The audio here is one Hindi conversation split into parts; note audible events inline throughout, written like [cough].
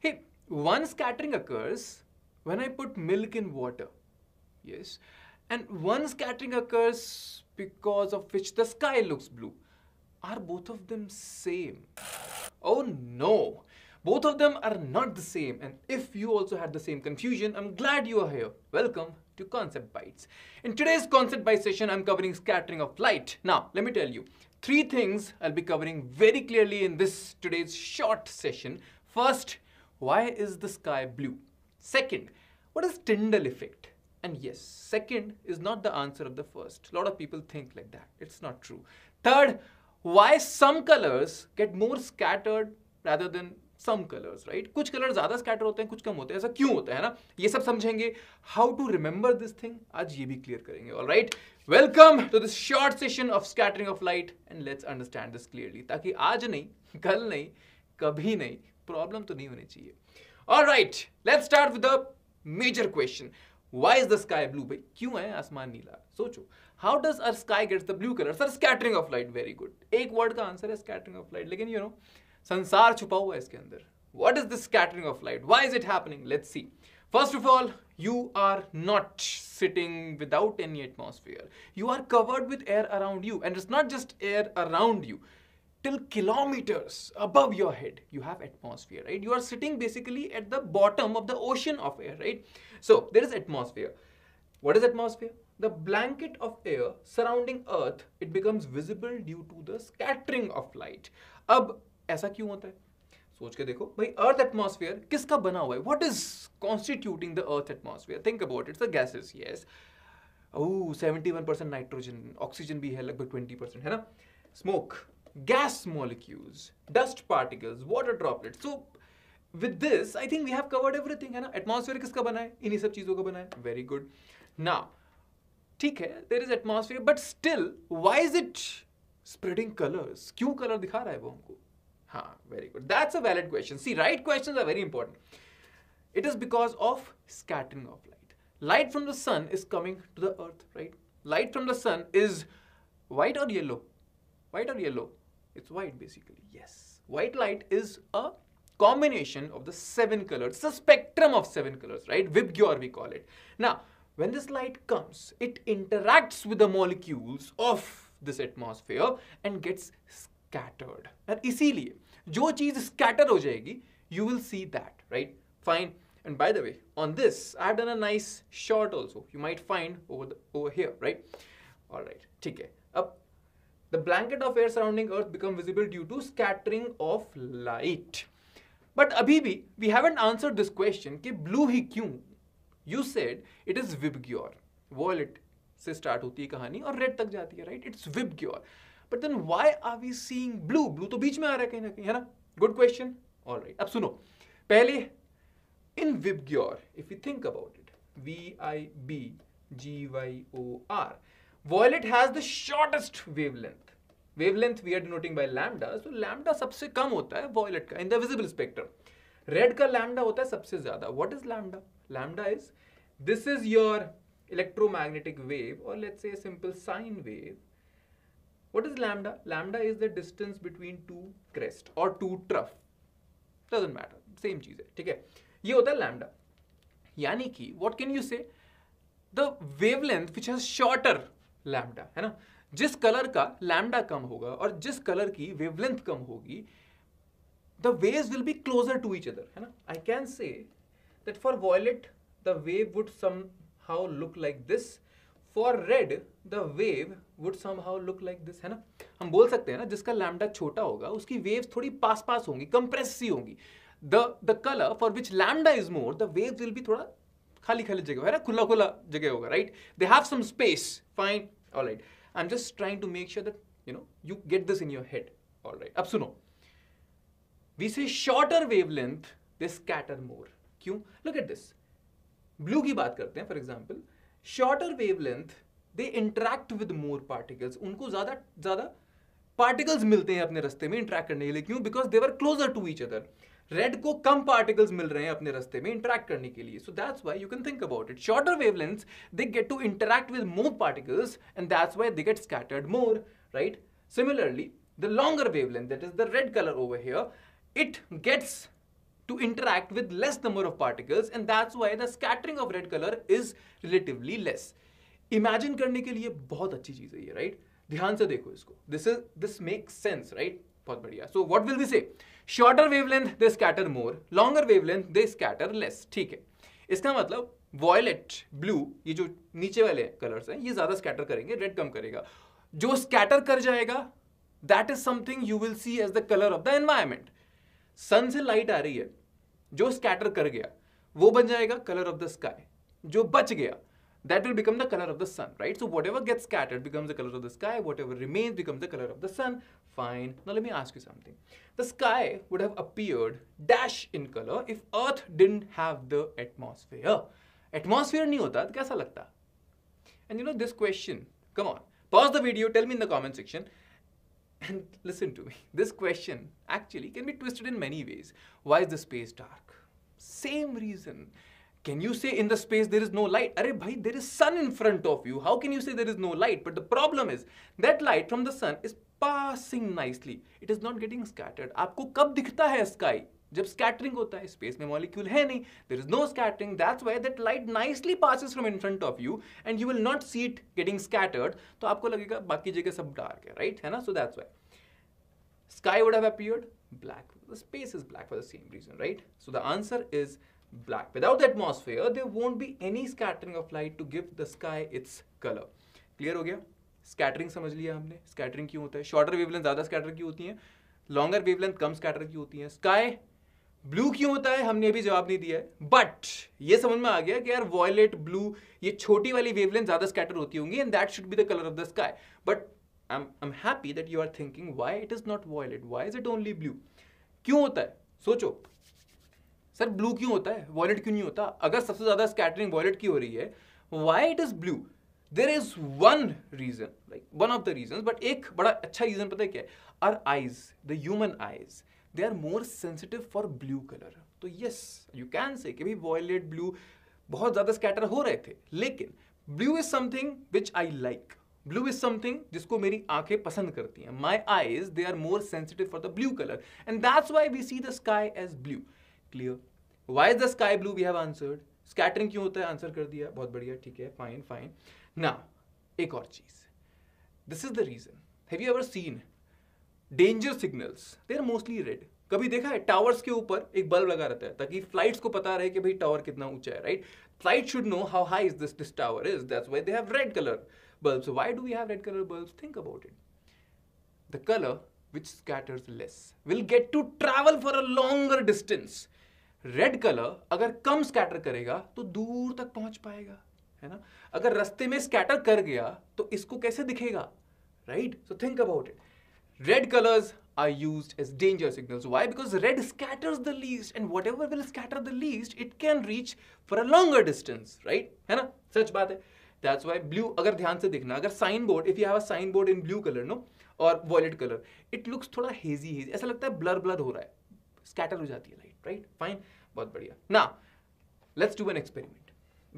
Hey, one scattering occurs when I put milk in water. Yes. And one scattering occurs because of which the sky looks blue. Are both of them same? Oh no! Both of them are not the same and if you also had the same confusion, I'm glad you are here. Welcome to Concept Bites. In today's Concept Bites session, I'm covering scattering of light. Now, let me tell you, three things I'll be covering very clearly in this today's short session. First, Why is the sky blue? Second, what is Tyndall effect? And yes, second is not the answer of the first. A lot of people think like that. It's not true. Third, why some colors get more scattered rather than some colors, right? कुछ कलर ज्यादा स्कैटर होते हैं कुछ कम होते हैं ऐसा क्यों होता है ना ये सब समझेंगे how to remember this thing आज ये भी क्लियर करेंगे all right welcome to this short session of scattering of light and let's understand this clearly ताकि आज नहीं कल नहीं कभी नहीं प्रॉब्लम तो नहीं होनी चाहिए और right let start with major question why is the sky blue भाई क्यों है आसमान नीला सोचो how does our sky gets the blue colour sir scattering of light very good एक वर्ड का आंसर है स्कैटरिंग ऑफ लाइट लेकिन यू नो संसार छुपा हुआ है इसके अंदर what is the scattering of light why is it happening let's see first of all you are not sitting without any atmosphere you are covered with air around you and it's not just air around you till kilometers above your head you have atmosphere right you are sitting basically at the bottom of the ocean of air right so there is atmosphere what is atmosphere the blanket of air surrounding earth it becomes visible due to the scattering of light Ab, ऐसा क्यों होता है सोच के देखो भाई अर्थ atmosphere किसका बना हुआ है what is constituting the earth atmosphere think about it's the gases yes oh 71 percent nitrogen oxygen भी है लगभग 20 percent है ना smoke gas molecules, dust particles, water droplets. So with this, I think we have covered everything. है ना? Atmosphere किसका बना है? इन्हीं सब चीजों का बना है. Very good. Now, ठीक है, there is atmosphere, but still, why is it spreading colors? क्यों color दिखा रहा है वो हाँ, very good. That's a valid question. See, right questions are very important. It is because of scattering of light. Light from the sun is coming to the earth, right? Light from the sun is white or yellow? White or yellow? It's white basically. Yes. White light is a combination of the seven colors. It's a spectrum of seven colors, right? Vibgyor we call it. Now, when this light comes, it interacts with the molecules of this atmosphere and gets scattered. And isiliye, jo cheez scatter ho jayegi, you will see that, right? Fine. And by the way, on this, I have done a nice shot also. You might find over the, over here, right? All right. ठीक है. अब The blanket of air surrounding Earth become visible due to scattering of light. But abhi bhi we haven't answered this question ki blue hi kyun You said it is Vibgyor. Violet se start hoti hai kahani aur red tak jati hai right? It's Vibgyor. But then why are we seeing blue? Blue to beech mein aa raha है कहीं ना कहीं है ना? Good question. All right. ab suno pehle in Vibgyor if you think about it V I B G Y O R violet has the shortest wavelength wavelength we are denoting by lambda so lambda सबसे कम होता है वॉयलेट का in the visible spectrum red का लैमडा होता है सबसे ज्यादा what is lambda lambda is this is your electromagnetic wave और let's a simple sine wave what is lambda lambda is the distance between two crest और two trough doesn't matter same चीज है ठीक है ये होता है लैमडा यानी कि what can you say the wavelength which has shorter lambda है ना जिस कलर का लैमडा कम होगा और जिस कलर की वेवलेंथ कम होगी the wave will be closer to each other है ना I can say that for violet the wave would somehow look like this for red the wave would somehow look like this है ना हम बोल सकते हैं ना जिसका लैमडा छोटा होगा उसकी वेव थोड़ी पास पास होंगी कंप्रेस सी होंगी the the colour for which lambda is more the wave will be थोड़ा खाली खाली जगह है ना खुला खुला जगह होगा right they have some space fine all right i'm just trying to make sure that you know you get this in your head all right ab suno we say shorter wavelength they scatter more क्यों look at this blue की बात करते हैं for example shorter wavelength they interact with more particles उनको ज्यादा ज्यादा पार्टिकल्स मिलते हैं अपने रास्ते में इंटरेक्ट करने के लिए क्यों because they are closer to each other red को कम पार्टिकल्स मिल रहे हैं अपने रास्ते में इंटरेक्ट करने के लिए so that's why you can think about it shorter wavelengths they get to interact with more particles and that's why they get scattered more right similarly the longer wavelength that is the red color over here it gets to interact with less number of particles and that's why the scattering of red color is relatively less imagine करने के लिए बहुत अच्छी चीज है ये right ध्यान से देखो इसको this is this makes sense right बहुत बढ़िया so what will this say shorter wavelength they scatter more longer wavelength they scatter less ठीक है इसका मतलब वॉयलेट ब्लू ये जो नीचे वाले कलर्स हैं ये ज़्यादा स्कैटर करेंगे रेड कम करेगा जो स्कैटर कर जाएगा that is something you will see as the colour of the environment sun से लाइट आ रही है जो स्कैटर कर गया वो बन जाएगा कलर ऑफ द स्काई जो बच गया that will become the color of the sun, right? So whatever gets scattered becomes the color of the sky, whatever remains becomes the color of the sun. Fine. Now let me ask you something. The sky would have appeared dash in color if Earth didn't have the atmosphere. Atmosphere nahi hota, to kaisa lagta? And you know this question, come on, pause the video, tell me in the comment section. And listen to me, this question actually can be twisted in many ways. Why is the space dark? Same reason. Can you say in the space there is no light? Arey bhai, there is sun in front of you. How can you say there is no light? But the problem is that light from the sun is passing nicely. It is not getting scattered. आपको कब दिखता है sky? जब scattering होता है space में molecule है नहीं There is no scattering. That's why that light nicely passes from in front of you and you will not see it getting scattered. तो आपको लगेगा बाकी जगह सब dark है right? है ना So that's why sky would have appeared black. The space is black for the same reason, right? So the answer is black. Without the atmosphere, there won't be any scattering of light to give the sky its color. Clear हो गया Scattering समझ लिया हमने Scattering क्यों होता है Shorter wavelength ज़्यादा scatter क्यों होती हैं Longer wavelength कम scatter क्यों होती हैं Sky ब्लू क्यों होता है हमने अभी जवाब नहीं दिया है बट ये समझ में आ गया कि यार वॉयलेट ब्लू ये छोटी वाली वेवलेंथ ज़्यादा स्कैटर होती होंगी and that should be the colour of the sky but I am I am happy that you are thinking why it is not violet why is it only blue क्यों होता है सोचो सर ब्लू क्यों होता है वॉलेट क्यों नहीं होता अगर सबसे ज़्यादा स्कैटरिंग वॉलेट की हो रही है why it is blue there is one reason like one of the reason but एक बड़ा अच्छा रीजन पता है क्या है our eyes the human eyes they are more sensitive for blue colour तो यस यू कैन से भाई वॉयलेट ब्लू बहुत ज़्यादा स्कैटर हो रहे थे लेकिन blue is something which I like blue is something जिसको मेरी आंखें पसंद करती हैं my eyes they are more sensitive for the blue colour and that's why we see the sky as blue clear why is the sky blue we have answered scattering क्यों होता है आंसर कर दिया बहुत बढ़िया ठीक है फाइन फाइन ना एक और चीज this is the reason have you ever seen danger signals they are mostly red कभी देखा है टावर्स के ऊपर एक बल्ब लगा रहता है ताकि फ्लाइट्स को पता रहे कि भाई टावर कितना ऊंचा है right flight should know how high is this this tower is that's why they have red colour bulbs why do we have red colour bulb think about it the colour which scatters less will get to travel for a longer distance red colour अगर कम स्कैटर करेगा तो दूर तक पहुंच पाएगा है ना अगर रस्ते में स्कैटर कर गया तो इसको कैसे दिखेगा right so think about it red colours are use as danger signal why because red scatter the least and whatever will scatter the least it can reach for a longer distance right है ना सच बात है दैट्स वाई ब्लू अगर ध्यान से देखना अगर sign board if you have a sign board in blue colour no और वॉयलेट कलर इट लुक्स थोड़ा हेजी हेजी ऐसा लगता है ब्लर ब्लर हो रहा है स्कैटर हो जाती है लाइट राइट फाइन बहुत बढ़िया ना let's do an experiment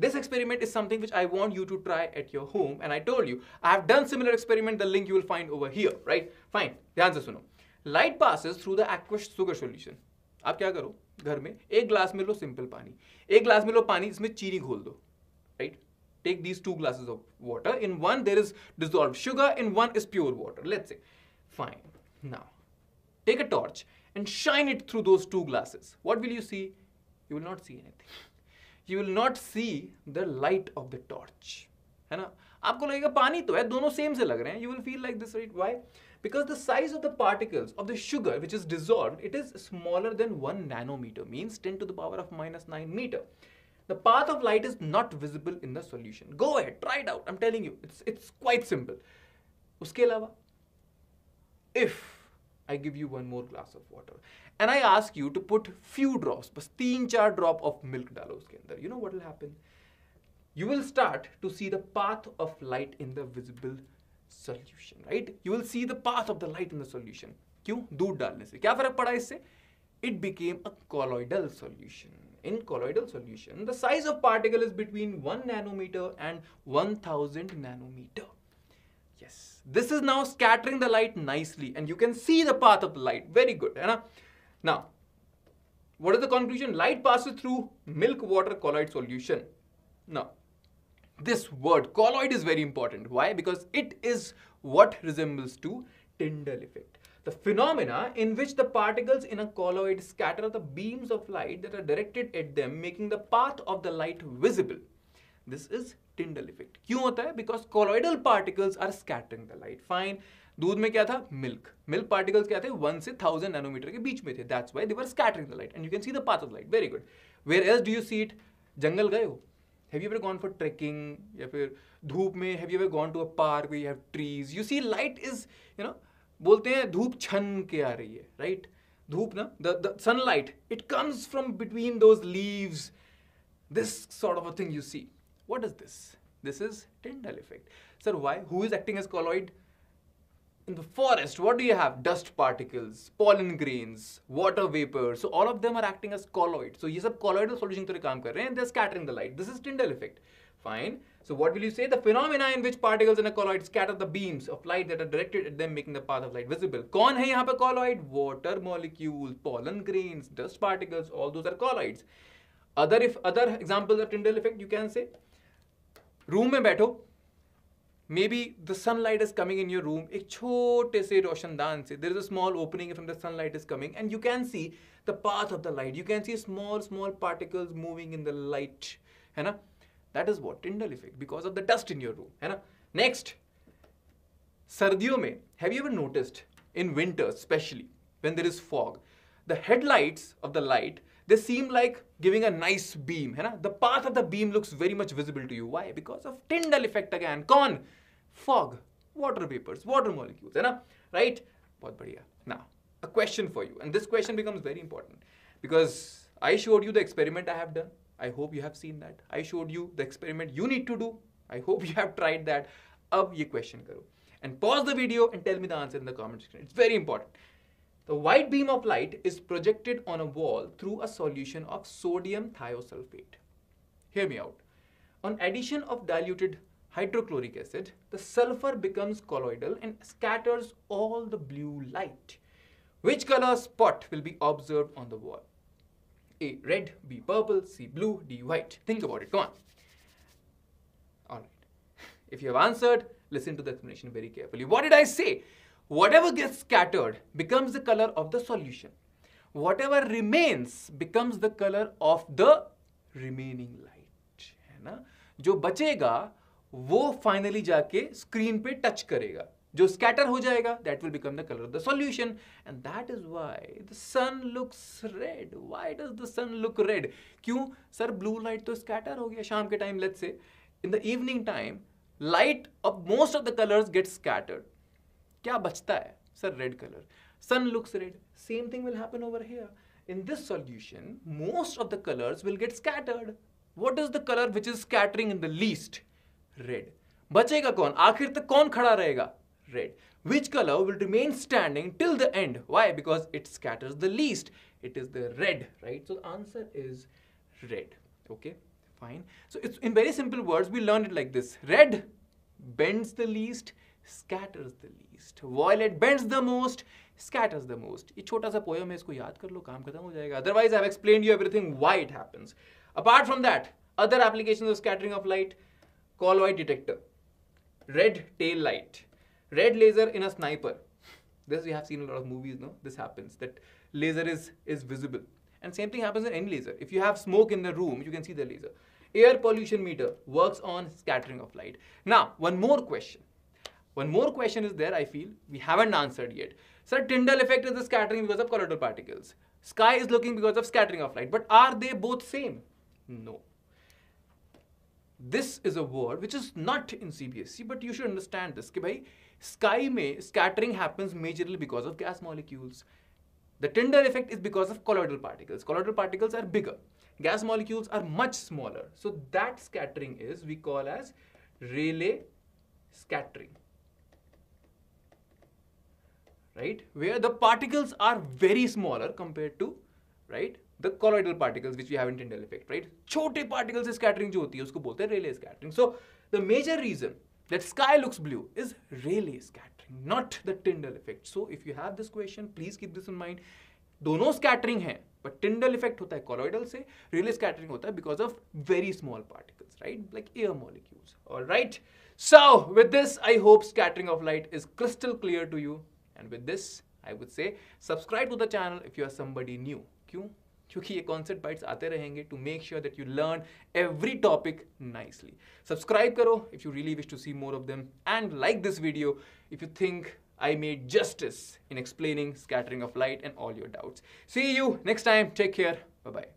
this experiment is something which I want you to try at your home and I told you I have done similar experiment the link you will find over here right fine ध्यान से सुनो light passes through the aqueous sugar solution आप क्या करो घर में एक ग्लास में लो सिंपल पानी एक ग्लास में लो पानी जिसमें चीनी घोल दो right take these two glasses of water in one there is dissolve sugar in one is pure water let's say fine now take a torch and shine it through those two glasses what will you see you will not see anything you will not see the light of the torch है ना आपको लगेगा पानी तो है दोनों सेम से लग रहे हैं you will feel like this right why because the size of the particles of the sugar which is dissolve it is smaller than one nanometre means ten to the power of minus nine metre the path of light is not visible in the solution go है try it I am telling you it's it's quite simple उसके अलावा if I give you one more glass of water and I ask you to put few drops बस तीन चार ड्रॉप ऑफ मिल्क डालो उसके अंदर You know what will happen? you will start to see the path of light in the visible solution right you will see the path of the light in the solution क्यों दूध डालने it became a colloidal solution in colloidal solution the size of particle is between 1 nanometer and 1000 nanometer yes this is now scattering the light nicely and you can see the path of light very good है right? ना now, what is the conclusion? Light passes through milk water colloid solution. Now, this word colloid is very important. Why? Because it is what resembles to Tyndall effect. The phenomena in which the particles in a colloid scatter the beams of light that are directed at them, making the path of the light visible. This is Tyndall effect. Why? Because colloidal particles are scattering the light. Fine. दूध में क्या था मिल्क मिल्क पार्टिकल्स क्या थे वन से थाउजेंड नैनोमीटर के बीच में थे that's why they're scattering the light and you can see the path of light very good where else do you see it जंगल गए हो have you ever gone for trekking या फिर धूप में have you ever gone to a park we have trees you see light is you know बोलते हैं धूप छन के आ रही है राइट right? धूप ना the sunlight it comes from between those leaves this sort of a thing you see what is this this is Tyndall effect sir why who is acting as colloid in the forest, what do you have? Dust particles, pollen grains, water vapor. So all of them are acting as colloid. So these सब colloidal solution की तरह काम हैं. They're scattering the light. This is Tyndall effect. Fine. So what will you say? The phenomena in which particles in a colloid scatter the beams of light that are directed at them, making the path of light visible. कौन है colloid? Water molecules, pollen grains, dust particles. All those are colloids. Other if other examples of Tyndall effect, you can say. Room. में बैठो maybe the sunlight is coming in your room ek chote se roshandan se there is a small opening from the sunlight is coming and you can see the path of the light you can see small small particles moving in the light hai na that is what tyndall effect because of the dust in your room hai na next sardiyon mein have you ever noticed in winter especially when there is fog the headlights of the light they seem like giving a nice beam hai na the path of the beam looks very much visible to you why because of tyndall effect again kon fog, water vapors, water molecules, you know? Right? बहुत बढ़िया. Now, a question for you, and this question becomes very important because I showed you the experiment I have done. I hope you have seen that. I showed you the experiment you need to do. I hope you have tried that. अब ये question करो. And pause the video and tell me the answer in the comment section. It's very important. The white beam of light is projected on a wall through a solution of sodium thiosulfate. Hear me out. On addition of diluted hydrochloric acid, the sulfur becomes colloidal and scatters all the blue light. Which color spot will be observed on the wall? A. Red, B. Purple, C. Blue, D. White. Think about it. Go on. Alright. [laughs] If you have answered, listen to the explanation very carefully. What did I say? Whatever gets scattered becomes the color of the solution. Whatever remains becomes the color of the remaining light. है ना? जो बचेगा वो फाइनली जाके स्क्रीन पे टच करेगा जो स्कैटर हो जाएगा that will become the colour of the solution and that is why the sun looks red why does the sun look red क्यों सर ब्लू लाइट तो स्कैटर हो गया शाम के time let's say in the evening time light of most of the colours get scattered क्या बचता है sir red colour sun looks red same thing will happen over here in this solution most of the colours will get scattered what is the colour which is scattering in the least red बचेगा कौन आखिर तक कौन खड़ा रहेगा red which colour will remain standing till the end why because it scatters the least it is the red right so answer is red okay fine so it's in very simple words we learn it like this red bends the least scatters the least violet bends the most scatters the most ये छोटा सा पोयम है इसको याद कर लो काम खत्म हो जाएगा otherwise I explain you everything why it happens apart from that other application of scattering of light Colloid detector, red tail light, red laser in a sniper. This we have seen a lot of movies, no? This happens that laser is, is visible. And same thing happens in any laser. If you have smoke in the room, you can see the laser. Air pollution meter works on scattering of light. Now, one more question. One more question is there, I feel, we haven't answered yet. Sir, Tyndall effect is the scattering because of colloidal particles. Sky is looking because of scattering of light. But are they both same? No. This is a word which is not in CBSE, but you should understand this. Should understand this कि भाई स्काई में scattering happens majorly The Tyndall effect is because of colloidal particles. Colloidal particles are bigger. Gas molecules are much smaller. So that scattering is we call as Rayleigh scattering. Right? Where the particles are very smaller compared to, right? The colloidal particles which we have in Tyndall effect right छोटे पार्टिकल से स्कैटरिंग जो होती है उसको बोलते हैं Rayleigh scattering so the major reason that sky looks blue is Rayleigh scattering, not the Tyndall effect. So if you have this question, please keep this in mind. दोनों स्कैटरिंग है बट टिंडल इफेक्ट होता है कॉलोइडल से रियली स्कैटरिंग होता है because of very small particles right like air molecules और right so with this I hope scattering of light is crystal clear to you and with this I would say subscribe to the channel if you are somebody new क्यों क्योंकि ये कॉन्सेप्ट बाइट्स आते रहेंगे to make sure that you learn every topic nicely subscribe करो if you really wish to see more of them and like this video if you think I made justice in explaining scattering of light and all your doubts. See you next time. Take care. Bye bye.